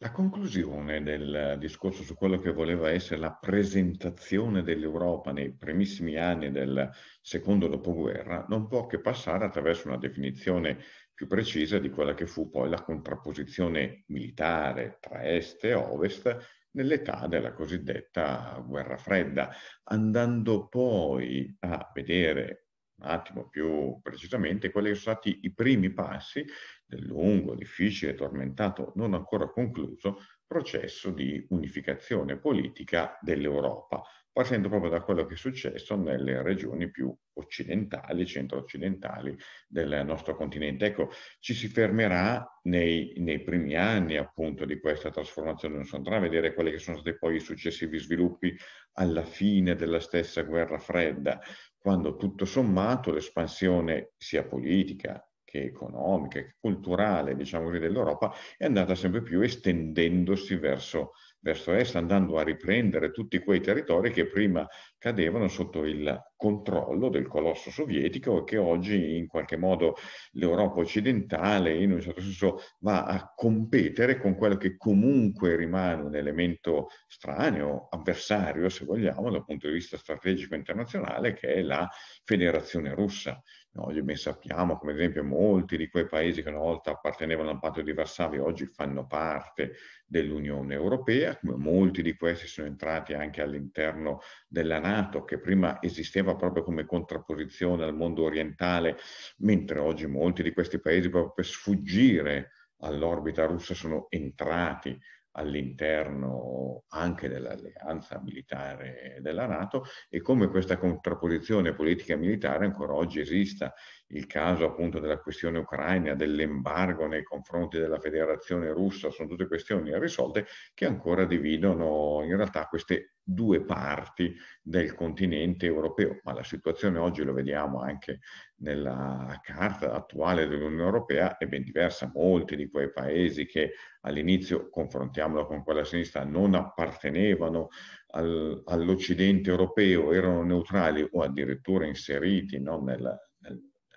La conclusione del discorso su quello che voleva essere la presentazione dell'Europa nei primissimi anni del secondo dopoguerra non può che passare attraverso una definizione più precisa di quella che fu poi la contrapposizione militare tra est e ovest nell'età della cosiddetta guerra fredda, andando poi a vedere un attimo più precisamente quali sono stati i primi passi del lungo, difficile, tormentato, non ancora concluso processo di unificazione politica dell'Europa, partendo proprio da quello che è successo nelle regioni più occidentali, centro-occidentali del nostro continente. Ecco, ci si fermerà nei, nei primi anni appunto di questa trasformazione, non si andrà a vedere quelli che sono stati poi i successivi sviluppi alla fine della stessa guerra fredda, quando tutto sommato l'espansione sia politica, che economica, che culturale, diciamo così, dell'Europa, è andata sempre più estendendosi verso, verso est, andando a riprendere tutti quei territori che prima cadevano sotto il controllo del colosso sovietico e che oggi in qualche modo l'Europa occidentale in un certo senso va a competere con quello che comunque rimane un elemento strano, avversario se vogliamo dal punto di vista strategico internazionale che è la federazione russa. Oggi ben sappiamo come ad esempio molti di quei paesi che una volta appartenevano al patto di Varsavia oggi fanno parte dell'Unione Europea, come molti di questi sono entrati anche all'interno della Nato che prima esisteva proprio come contrapposizione al mondo orientale, mentre oggi molti di questi paesi proprio per sfuggire all'orbita russa sono entrati all'interno anche dell'alleanza militare della Nato e come questa contrapposizione politica e militare ancora oggi esista il caso appunto della questione ucraina, dell'embargo nei confronti della federazione russa, sono tutte questioni irrisolte che ancora dividono in realtà queste due parti del continente europeo, ma la situazione oggi lo vediamo anche nella carta attuale dell'Unione Europea è ben diversa. Molti di quei paesi che all'inizio, confrontiamolo con quella sinistra, non appartenevano al, all'Occidente europeo, erano neutrali o addirittura inseriti no, nel,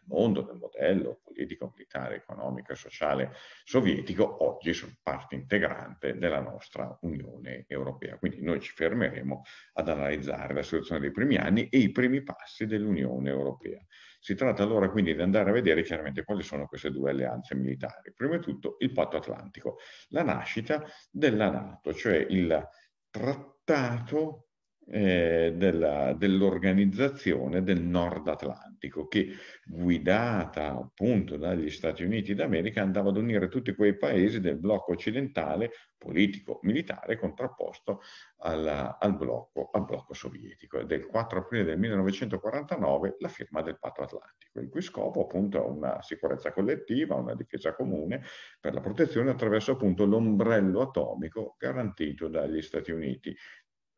mondo, del modello politico, militare, economico e sociale sovietico, oggi sono parte integrante della nostra Unione Europea. Quindi noi ci fermeremo ad analizzare la situazione dei primi anni e i primi passi dell'Unione Europea. Si tratta allora quindi di andare a vedere chiaramente quali sono queste due alleanze militari. Prima di tutto il patto atlantico, la nascita della Nato, cioè il trattato eh, dell'organizzazione del Nord Atlantico che guidata appunto dagli Stati Uniti d'America andava ad unire tutti quei paesi del blocco occidentale politico-militare contrapposto alla, al, blocco, al blocco sovietico. È il 4 aprile del 1949 la firma del patto atlantico, il cui scopo appunto è una sicurezza collettiva, una difesa comune per la protezione attraverso appunto l'ombrello atomico garantito dagli Stati Uniti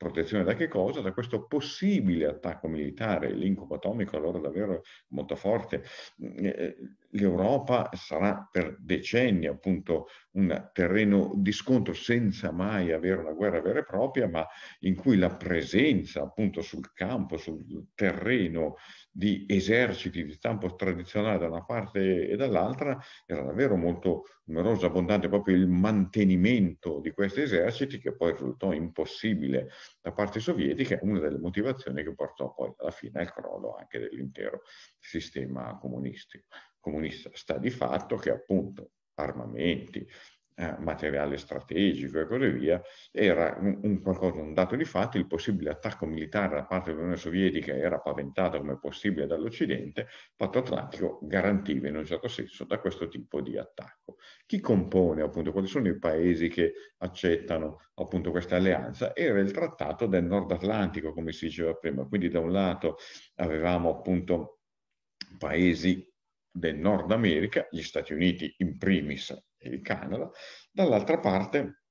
protezione da che cosa? Da questo possibile attacco militare, l'incubo atomico allora davvero molto forte, mm, eh, l'Europa sarà per decenni appunto un terreno di scontro senza mai avere una guerra vera e propria, ma in cui la presenza appunto sul campo, sul terreno di eserciti di stampo tradizionale da una parte e dall'altra era davvero molto numerosa, abbondante proprio il mantenimento di questi eserciti che poi risultò impossibile da parte sovietica, una delle motivazioni che portò poi alla fine al crollo anche dell'intero sistema comunistico comunista. Sta di fatto che appunto armamenti, eh, materiale strategico e così via, era un, un, qualcosa, un dato di fatto, il possibile attacco militare da parte dell'Unione Sovietica era paventato come possibile dall'Occidente, il patto atlantico garantiva in un certo senso da questo tipo di attacco. Chi compone appunto, quali sono i paesi che accettano appunto questa alleanza? Era il trattato del Nord Atlantico, come si diceva prima, quindi da un lato avevamo appunto paesi del Nord America, gli Stati Uniti in primis e il Canada, dall'altra parte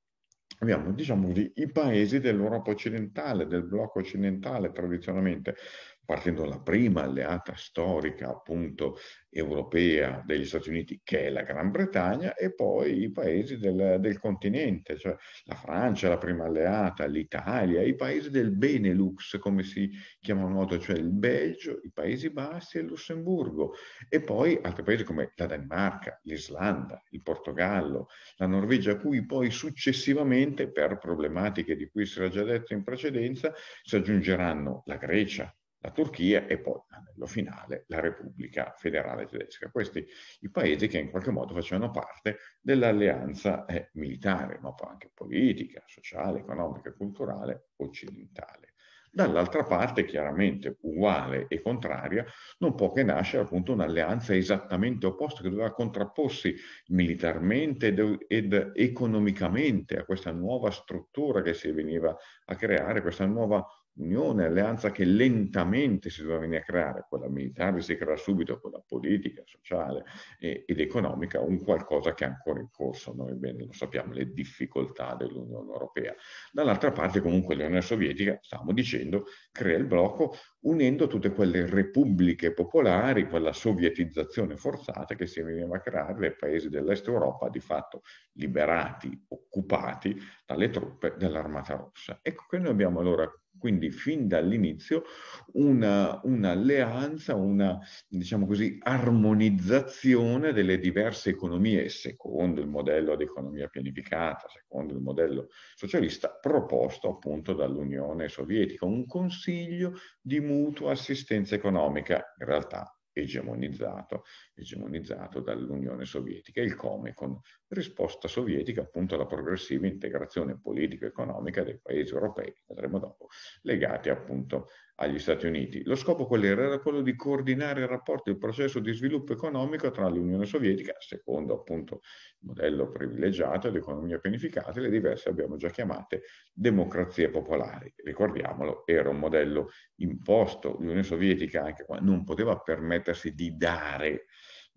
abbiamo diciamo, i paesi dell'Europa occidentale, del blocco occidentale tradizionalmente, partendo dalla prima alleata storica appunto europea degli Stati Uniti che è la Gran Bretagna e poi i paesi del, del continente, cioè la Francia la prima alleata, l'Italia, i paesi del Benelux come si chiama chiamano modo, cioè il Belgio, i Paesi Bassi e il Lussemburgo e poi altri paesi come la Danimarca, l'Islanda, il Portogallo, la Norvegia, a cui poi successivamente per problematiche di cui si era già detto in precedenza si aggiungeranno la Grecia, la Turchia e poi, nello finale, la Repubblica Federale Tedesca. Questi i paesi che in qualche modo facevano parte dell'alleanza eh, militare, ma poi anche politica, sociale, economica, e culturale, occidentale. Dall'altra parte, chiaramente uguale e contraria, non può che nascere appunto un'alleanza esattamente opposta che doveva contrapporsi militarmente ed, ed economicamente a questa nuova struttura che si veniva a creare, questa nuova unione, alleanza che lentamente si doveva venire a creare, quella militare si crea subito, quella politica, sociale e, ed economica, un qualcosa che è ancora in corso, noi bene lo sappiamo, le difficoltà dell'Unione Europea. Dall'altra parte comunque l'Unione Sovietica, stiamo dicendo, crea il blocco unendo tutte quelle repubbliche popolari, quella sovietizzazione forzata che si veniva a creare dai paesi dell'est Europa, di fatto liberati, occupati dalle truppe dell'Armata Rossa. Ecco che noi abbiamo allora quindi fin dall'inizio un'alleanza, una, una diciamo così, armonizzazione delle diverse economie, secondo il modello di economia pianificata, secondo il modello socialista proposto appunto dall'Unione Sovietica, un consiglio di mutua assistenza economica, in realtà egemonizzato, egemonizzato dall'Unione Sovietica, il Comecon risposta sovietica appunto alla progressiva integrazione politico-economica dei paesi europei, vedremo dopo, legati appunto agli Stati Uniti. Lo scopo qual era? Era quello di coordinare il rapporto e il processo di sviluppo economico tra l'Unione Sovietica, secondo appunto il modello privilegiato di economia pianificata, e le diverse, abbiamo già chiamate, democrazie popolari. Ricordiamolo, era un modello imposto, l'Unione Sovietica anche qua non poteva permettersi di dare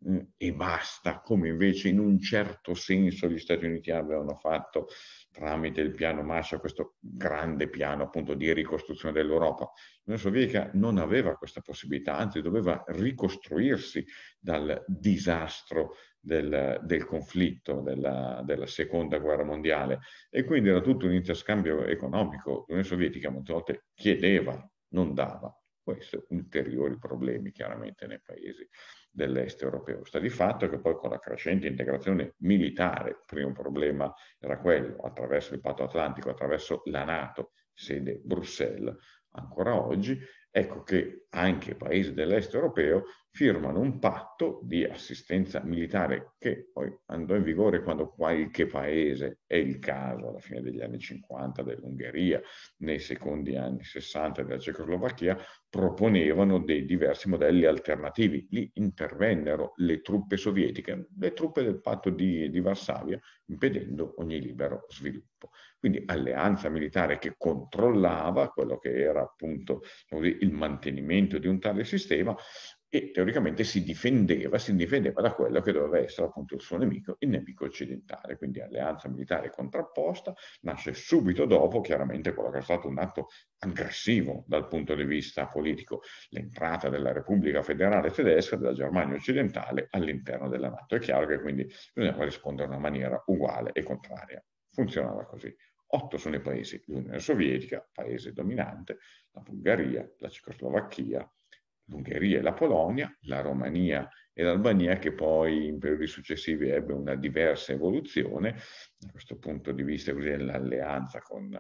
Mm, e basta, come invece in un certo senso gli Stati Uniti avevano fatto tramite il piano Marshall, questo grande piano appunto di ricostruzione dell'Europa. L'Unione Sovietica non aveva questa possibilità, anzi doveva ricostruirsi dal disastro del, del conflitto della, della, seconda guerra mondiale e quindi era tutto un interscambio economico. L'Unione Sovietica molte volte chiedeva, non dava questo, ulteriori problemi chiaramente nei paesi dell'est europeo. Sta di fatto che poi con la crescente integrazione militare, il primo problema era quello, attraverso il patto atlantico, attraverso la Nato, sede Bruxelles, ancora oggi, Ecco che anche i paesi dell'est europeo firmano un patto di assistenza militare che poi andò in vigore quando qualche paese, è il caso alla fine degli anni 50 dell'Ungheria, nei secondi anni 60 della Cecoslovacchia, proponevano dei diversi modelli alternativi. Lì intervennero le truppe sovietiche, le truppe del patto di, di Varsavia, impedendo ogni libero sviluppo. Quindi alleanza militare che controllava quello che era appunto diciamo il mantenimento di un tale sistema e teoricamente si difendeva, si difendeva da quello che doveva essere appunto il suo nemico, il nemico occidentale, quindi alleanza militare contrapposta, nasce subito dopo chiaramente quello che è stato un atto aggressivo dal punto di vista politico, l'entrata della Repubblica Federale Tedesca, della Germania occidentale all'interno della Nato. È chiaro che quindi bisognava rispondere in una maniera uguale e contraria. Funzionava così. 8 sono i paesi, l'Unione Sovietica, paese dominante, la Bulgaria, la Cecoslovacchia, l'Ungheria e la Polonia, la Romania e l'Albania che poi in periodi successivi ebbe una diversa evoluzione, da questo punto di vista così l'alleanza con,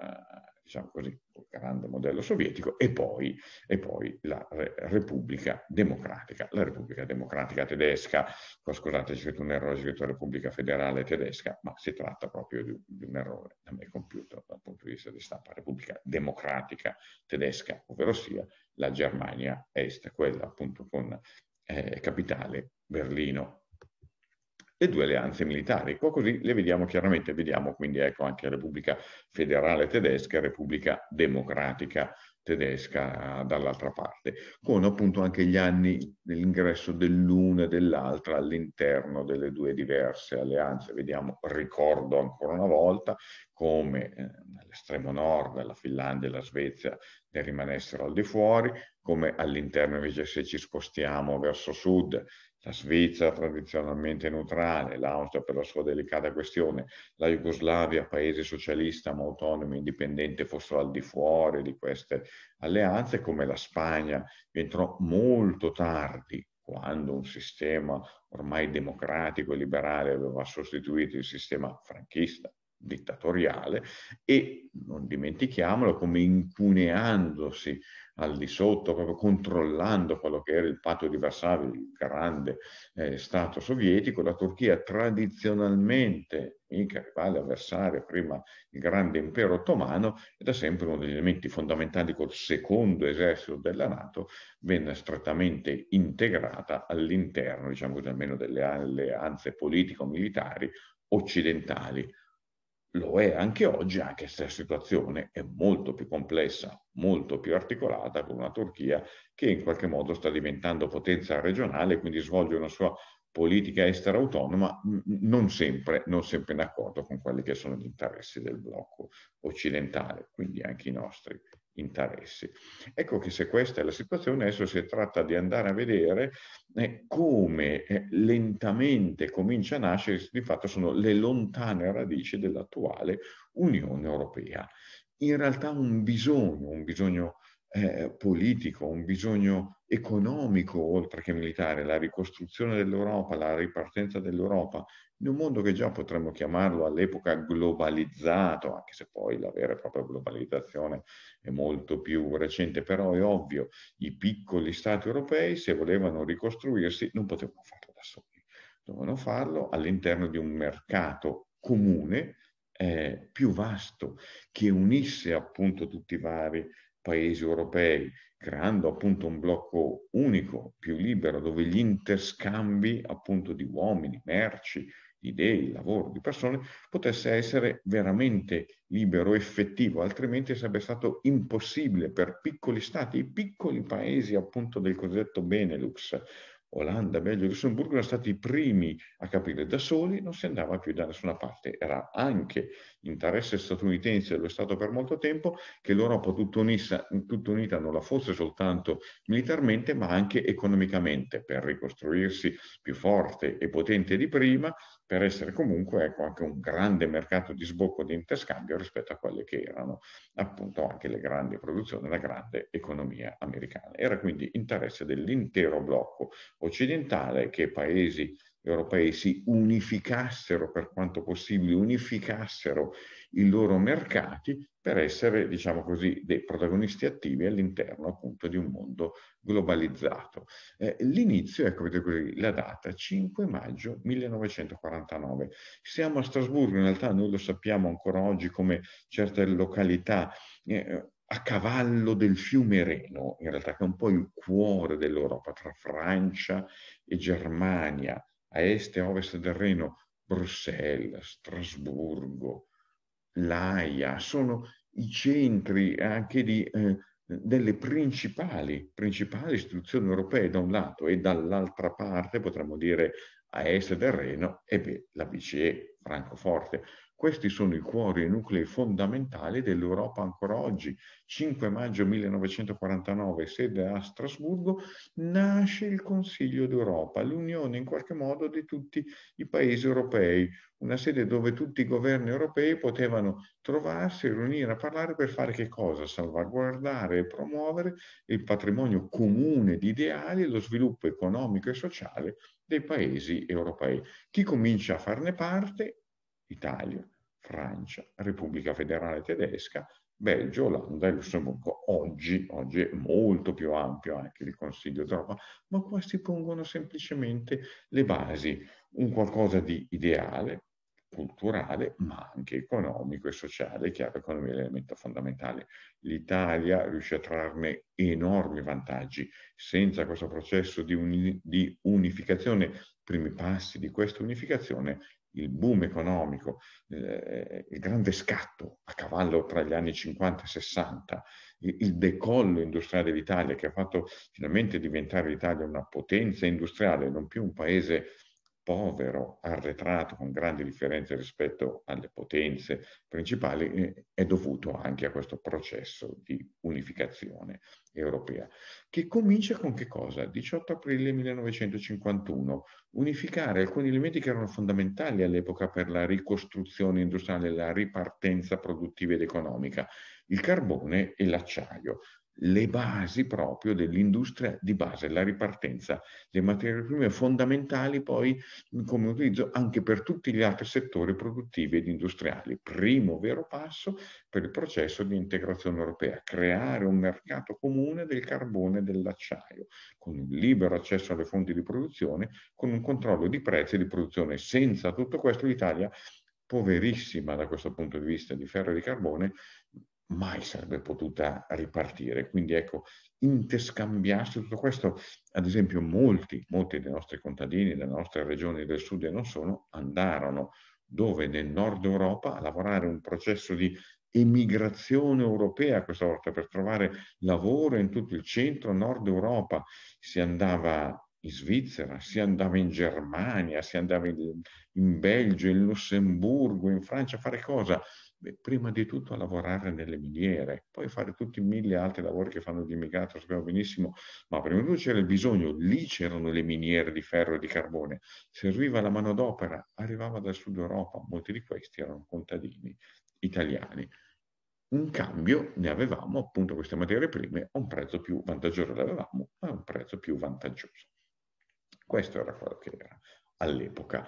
diciamo così, col grande modello sovietico e poi, e poi la re, Repubblica Democratica, la Repubblica Democratica tedesca, scusate c'è scritto un errore, c'è scritto Repubblica Federale tedesca, ma si tratta proprio di, di un errore da me compiuto dal punto di vista di stampa, Repubblica Democratica tedesca, ovvero sia la Germania Est, quella appunto con eh, capitale, Berlino. Le due alleanze militari, poi ecco, così le vediamo chiaramente, vediamo quindi ecco anche Repubblica Federale Tedesca e Repubblica Democratica tedesca dall'altra parte, con appunto anche gli anni dell'ingresso dell'una e dell'altra all'interno delle due diverse alleanze. Vediamo, ricordo ancora una volta, come eh, nell'estremo nord la Finlandia e la Svezia ne rimanessero al di fuori, come all'interno invece se ci spostiamo verso sud la Svizzera tradizionalmente neutrale, l'Austria per la sua delicata questione, la Jugoslavia, paese socialista ma autonomo e indipendente, fossero al di fuori di queste alleanze, come la Spagna entrò molto tardi quando un sistema ormai democratico e liberale aveva sostituito il sistema franchista dittatoriale e non dimentichiamolo come incuneandosi al di sotto, proprio controllando quello che era il patto di Varsavia, il grande eh, Stato sovietico, la Turchia tradizionalmente, mica rivale avversaria, prima il grande impero ottomano, è da sempre uno degli elementi fondamentali col secondo esercito della Nato, venne strettamente integrata all'interno, diciamo così, almeno delle alleanze politico-militari occidentali lo è anche oggi, anche se la situazione è molto più complessa, molto più articolata con una Turchia che in qualche modo sta diventando potenza regionale, quindi svolge una sua politica estera autonoma non sempre, non sempre in accordo con quelli che sono gli interessi del blocco occidentale, quindi anche i nostri interessi. Ecco che se questa è la situazione, adesso si tratta di andare a vedere eh, come eh, lentamente comincia a nascere, di fatto sono le lontane radici dell'attuale Unione Europea. In realtà un bisogno, un bisogno eh, politico, un bisogno economico oltre che militare, la ricostruzione dell'Europa, la ripartenza dell'Europa in un mondo che già potremmo chiamarlo all'epoca globalizzato, anche se poi la vera e propria globalizzazione è molto più recente, però è ovvio, i piccoli stati europei se volevano ricostruirsi non potevano farlo da soli, dovevano farlo all'interno di un mercato comune eh, più vasto che unisse appunto tutti i vari paesi europei, creando appunto un blocco unico, più libero, dove gli interscambi appunto di uomini, merci, di idee, di lavoro di persone, potesse essere veramente libero, effettivo, altrimenti sarebbe stato impossibile per piccoli stati, i piccoli paesi appunto del cosiddetto Benelux, Olanda, Belgio, Lussemburgo erano stati i primi a capire da soli, non si andava più da nessuna parte. Era anche interesse statunitense lo è Stato per molto tempo che l'Europa tutta unita, tutta unita non la fosse soltanto militarmente, ma anche economicamente, per ricostruirsi più forte e potente di prima, per essere comunque ecco, anche un grande mercato di sbocco di interscambio rispetto a quelle che erano appunto anche le grandi produzioni, la grande economia americana. Era quindi interesse dell'intero blocco occidentale che paesi europei si unificassero per quanto possibile, unificassero i loro mercati per essere, diciamo così, dei protagonisti attivi all'interno appunto di un mondo globalizzato. Eh, l'inizio, ecco, vedete qui la data, 5 maggio 1949. Siamo a Strasburgo, in realtà noi lo sappiamo ancora oggi come certe località eh, a cavallo del fiume Reno, in realtà che è un po' il cuore dell'Europa, tra Francia e Germania, a est e a ovest del Reno, Bruxelles, Strasburgo, l'AIA, sono i centri anche di, eh, delle principali, principali istituzioni europee da un lato e dall'altra parte potremmo dire a est del Reno, e beh, la BCE, Francoforte. Questi sono i cuori e i nuclei fondamentali dell'Europa ancora oggi. 5 maggio 1949, sede a Strasburgo, nasce il Consiglio d'Europa, l'unione in qualche modo di tutti i paesi europei, una sede dove tutti i governi europei potevano trovarsi, riunire a parlare per fare che cosa? Salvaguardare e promuovere il patrimonio comune di ideali e lo sviluppo economico e sociale dei paesi europei. Chi comincia a farne parte? Italia, Francia, Repubblica Federale Tedesca, Belgio, Olanda e Lussemburgo. Oggi, oggi è molto più ampio anche il Consiglio d'Europa, ma qua si pongono semplicemente le basi, un qualcosa di ideale, culturale, ma anche economico e sociale. È chiaro, economia è l'elemento fondamentale. L'Italia riesce a trarne enormi vantaggi. Senza questo processo di, uni- di unificazione, primi passi di questa unificazione, il boom economico, eh, il grande scatto a cavallo tra gli anni 50 e 60, il, il decollo industriale dell'Italia che ha fatto finalmente diventare l'Italia una potenza industriale, non più un paese povero, arretrato, con grandi differenze rispetto alle potenze principali, eh, è dovuto anche a questo processo di unificazione europea, che comincia con che cosa? 18 aprile 1951, unificare alcuni elementi che erano fondamentali all'epoca per la ricostruzione industriale, la ripartenza produttiva ed economica, il carbone e l'acciaio le basi proprio dell'industria di base, la ripartenza. Le materie prime fondamentali poi come utilizzo anche per tutti gli altri settori produttivi ed industriali. Primo vero passo per il processo di integrazione europea, creare un mercato comune del carbone e dell'acciaio, con un libero accesso alle fonti di produzione, con un controllo di prezzi e di produzione. Senza tutto questo l'Italia poverissima da questo punto di vista di ferro e di carbone, mai sarebbe potuta ripartire. Quindi ecco, interscambiarsi tutto questo, ad esempio molti, molti dei nostri contadini delle nostre regioni del sud e non solo, andarono dove nel nord Europa a lavorare un processo di emigrazione europea questa volta per trovare lavoro in tutto il centro nord Europa si andava in Svizzera, si andava in Germania, si andava in, in Belgio, in Lussemburgo, in Francia, a fare cosa? Beh, prima di tutto a lavorare nelle miniere, poi fare tutti i mille altri lavori che fanno gli immigrati, lo sappiamo benissimo, ma prima di tutto c'era il bisogno, lì c'erano le miniere di ferro e di carbone, serviva la manodopera, arrivava dal sud Europa, molti di questi erano contadini italiani in cambio ne avevamo appunto queste materie prime a un prezzo più vantaggioso, le avevamo a un prezzo più vantaggioso. Questo era quello che era all'epoca,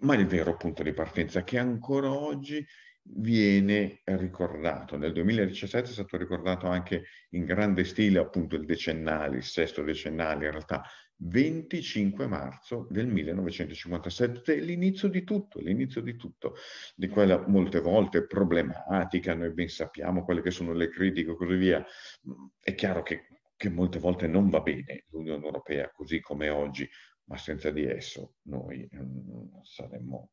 ma il vero punto di partenza che ancora oggi viene ricordato. Nel 2017 è stato ricordato anche in grande stile appunto il decennale, il sesto decennale in realtà, 25 marzo del 1957, l'inizio di tutto, l'inizio di tutto, di quella molte volte problematica, noi ben sappiamo quelle che sono le critiche e così via. È chiaro che che molte volte non va bene l'Unione Europea così come oggi, ma senza di esso noi ehm, saremmo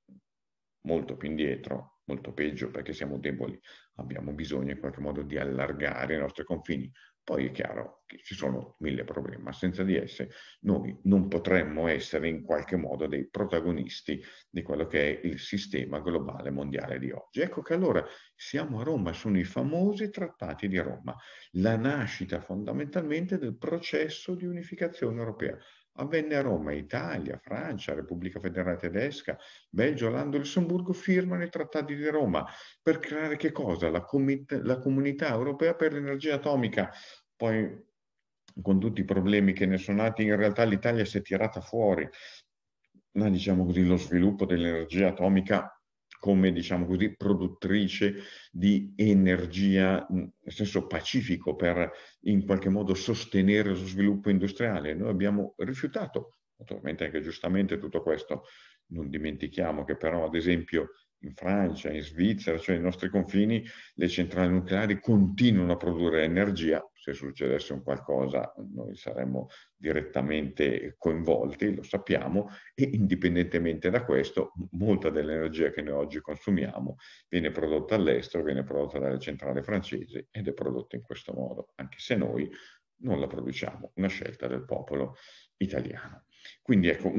molto più indietro, molto peggio perché siamo deboli, abbiamo bisogno in qualche modo di allargare i nostri confini, poi è chiaro che ci sono mille problemi, ma senza di esse noi non potremmo essere in qualche modo dei protagonisti di quello che è il sistema globale mondiale di oggi. Ecco che allora siamo a Roma, sono i famosi trattati di Roma, la nascita fondamentalmente del processo di unificazione europea avvenne a Roma, Italia, Francia, Repubblica Federale Tedesca, Belgio, Olanda e Lussemburgo firmano i trattati di Roma per creare che cosa? La, comit- la comunità europea per l'energia atomica. Poi con tutti i problemi che ne sono nati, in realtà l'Italia si è tirata fuori. Ma diciamo così, lo sviluppo dell'energia atomica come diciamo così produttrice di energia nel senso pacifico per in qualche modo sostenere lo sviluppo industriale. Noi abbiamo rifiutato, naturalmente anche giustamente tutto questo, non dimentichiamo che però ad esempio in Francia, in Svizzera, cioè ai nostri confini, le centrali nucleari continuano a produrre energia. Se succedesse un qualcosa noi saremmo direttamente coinvolti, lo sappiamo, e indipendentemente da questo, molta dell'energia che noi oggi consumiamo viene prodotta all'estero, viene prodotta dalle centrali francesi ed è prodotta in questo modo, anche se noi non la produciamo, una scelta del popolo italiano. Quindi ecco,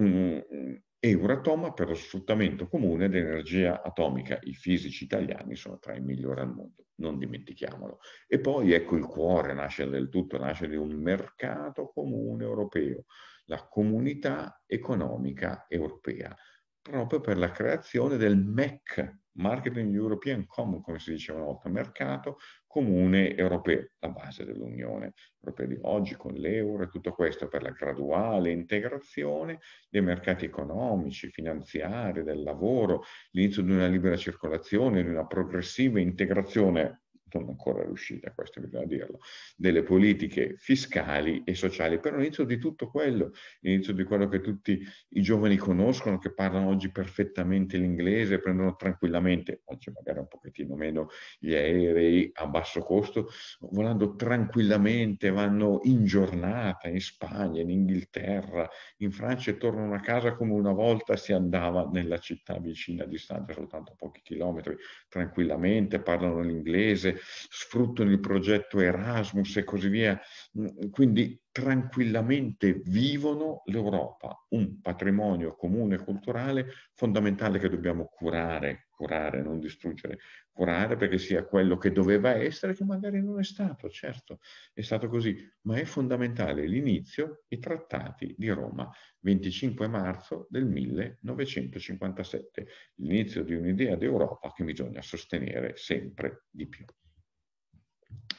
e Euratoma per lo sfruttamento comune dell'energia atomica. I fisici italiani sono tra i migliori al mondo, non dimentichiamolo. E poi ecco il cuore, nasce del tutto, nasce di un mercato comune europeo, la comunità economica europea, proprio per la creazione del MEC, Marketing European Common, come si diceva una volta, mercato comune europeo, la base dell'Unione Europea di oggi con l'euro e tutto questo per la graduale integrazione dei mercati economici, finanziari, del lavoro, l'inizio di una libera circolazione, di una progressiva integrazione sono ancora riuscita, questo bisogna dirlo, delle politiche fiscali e sociali per l'inizio di tutto quello, l'inizio di quello che tutti i giovani conoscono, che parlano oggi perfettamente l'inglese, prendono tranquillamente, oggi magari un pochettino meno, gli aerei a basso costo, volando tranquillamente, vanno in giornata in Spagna, in Inghilterra, in Francia e tornano a casa come una volta si andava nella città vicina, distante soltanto pochi chilometri, tranquillamente, parlano l'inglese, sfruttano il progetto Erasmus e così via, mm, quindi tranquillamente vivono l'Europa, un patrimonio comune culturale fondamentale che dobbiamo curare, curare, non distruggere, curare perché sia quello che doveva essere, che magari non è stato, certo, è stato così, ma è fondamentale l'inizio, i trattati di Roma, 25 marzo del 1957, l'inizio di un'idea d'Europa che bisogna sostenere sempre di più.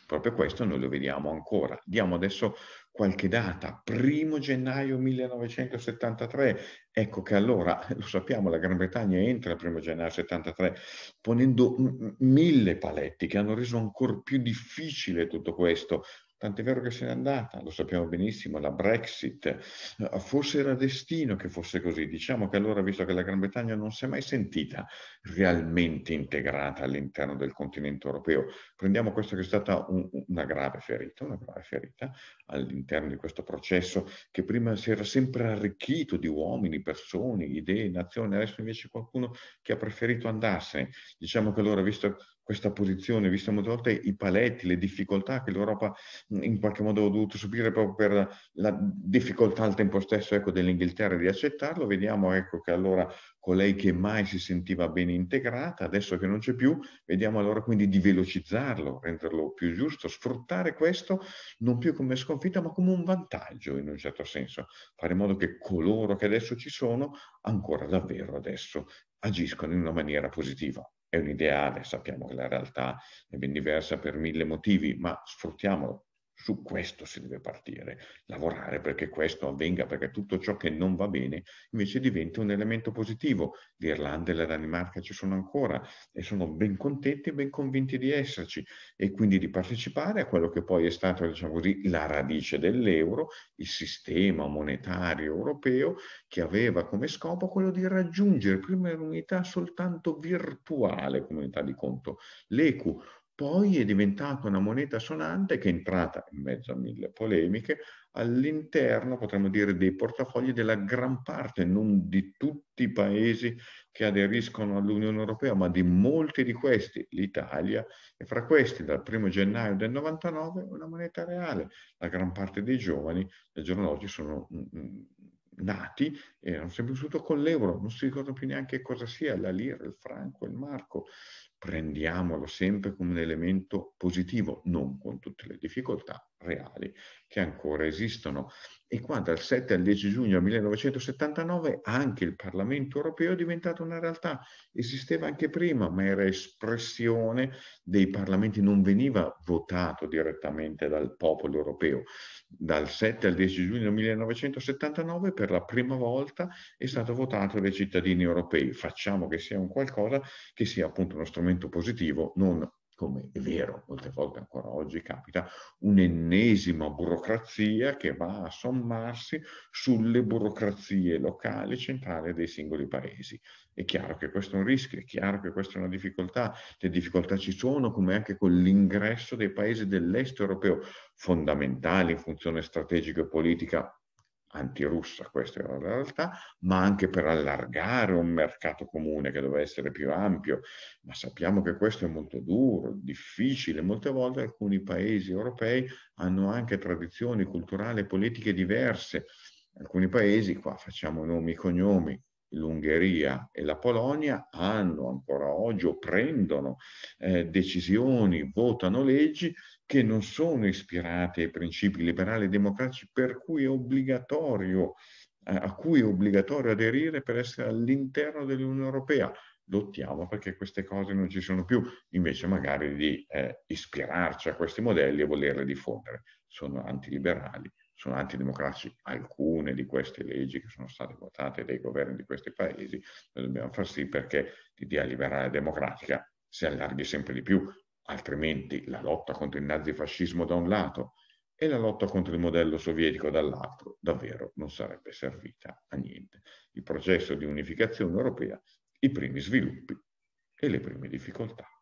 Proprio questo noi lo vediamo ancora. Diamo adesso qualche data, primo gennaio 1973. Ecco che allora, lo sappiamo, la Gran Bretagna entra il primo gennaio 73 ponendo mille paletti che hanno reso ancora più difficile tutto questo. Tant'è vero che se n'è andata, lo sappiamo benissimo, la Brexit, eh, forse era destino che fosse così. Diciamo che allora, visto che la Gran Bretagna non si è mai sentita realmente integrata all'interno del continente europeo, prendiamo questo che è stata un, una grave ferita, una grave ferita all'interno di questo processo che prima si era sempre arricchito di uomini, persone, idee, nazioni, adesso invece qualcuno che ha preferito andarsene. Diciamo che allora, visto questa posizione, visto molte volte i paletti, le difficoltà che l'Europa in qualche modo ha dovuto subire proprio per la difficoltà al tempo stesso ecco, dell'Inghilterra di accettarlo, vediamo ecco, che allora colei che mai si sentiva bene integrata, adesso che non c'è più, vediamo allora quindi di velocizzarlo, renderlo più giusto, sfruttare questo non più come sconfitta ma come un vantaggio in un certo senso, fare in modo che coloro che adesso ci sono ancora davvero adesso agiscono in una maniera positiva è un ideale, sappiamo che la realtà è ben diversa per mille motivi, ma sfruttiamolo su questo si deve partire, lavorare perché questo avvenga, perché tutto ciò che non va bene invece diventa un elemento positivo. L'Irlanda e la Danimarca ci sono ancora e sono ben contenti e ben convinti di esserci e quindi di partecipare a quello che poi è stato, diciamo così, la radice dell'euro, il sistema monetario europeo che aveva come scopo quello di raggiungere prima l'unità soltanto virtuale, come unità di conto, l'EQ, poi è diventata una moneta sonante che è entrata, in mezzo a mille polemiche, all'interno, potremmo dire, dei portafogli della gran parte, non di tutti i paesi che aderiscono all'Unione Europea, ma di molti di questi, l'Italia, e fra questi dal 1 gennaio del 99 una moneta reale. La gran parte dei giovani del giorno d'oggi sono mm, mm, nati e hanno sempre vissuto con l'euro, non si ricorda più neanche cosa sia la lira, il franco, il marco, prendiamolo sempre come un elemento positivo, non con tutte le difficoltà reali che ancora esistono. E qua dal 7 al 10 giugno 1979 anche il Parlamento europeo è diventato una realtà, esisteva anche prima, ma era espressione dei parlamenti, non veniva votato direttamente dal popolo europeo. Dal 7 al 10 giugno 1979 per la prima volta è stato votato dai cittadini europei. Facciamo che sia un qualcosa che sia appunto uno strumento atteggiamento positivo, non come è vero, molte volte ancora oggi capita, un'ennesima burocrazia che va a sommarsi sulle burocrazie locali e centrali dei singoli paesi. È chiaro che questo è un rischio, è chiaro che questa è una difficoltà, le difficoltà ci sono come anche con l'ingresso dei paesi dell'est europeo, fondamentali in funzione strategica e politica antirussa, questa è la realtà, ma anche per allargare un mercato comune che doveva essere più ampio. Ma sappiamo che questo è molto duro, difficile, molte volte alcuni paesi europei hanno anche tradizioni culturali e politiche diverse. Alcuni paesi, qua facciamo nomi e cognomi, l'Ungheria e la Polonia hanno ancora oggi o prendono eh, decisioni, votano leggi che non sono ispirate ai principi liberali e democratici per cui è obbligatorio, eh, a cui è obbligatorio aderire per essere all'interno dell'Unione Europea. Lottiamo perché queste cose non ci sono più, invece magari di eh, ispirarci a questi modelli e volerle diffondere. Sono antiliberali sono antidemocratici alcune di queste leggi che sono state votate dai governi di questi paesi, noi dobbiamo far sì perché l'idea liberale e democratica si allarghi sempre di più, altrimenti la lotta contro il nazifascismo da un lato e la lotta contro il modello sovietico dall'altro davvero non sarebbe servita a niente. Il processo di unificazione europea, i primi sviluppi e le prime difficoltà.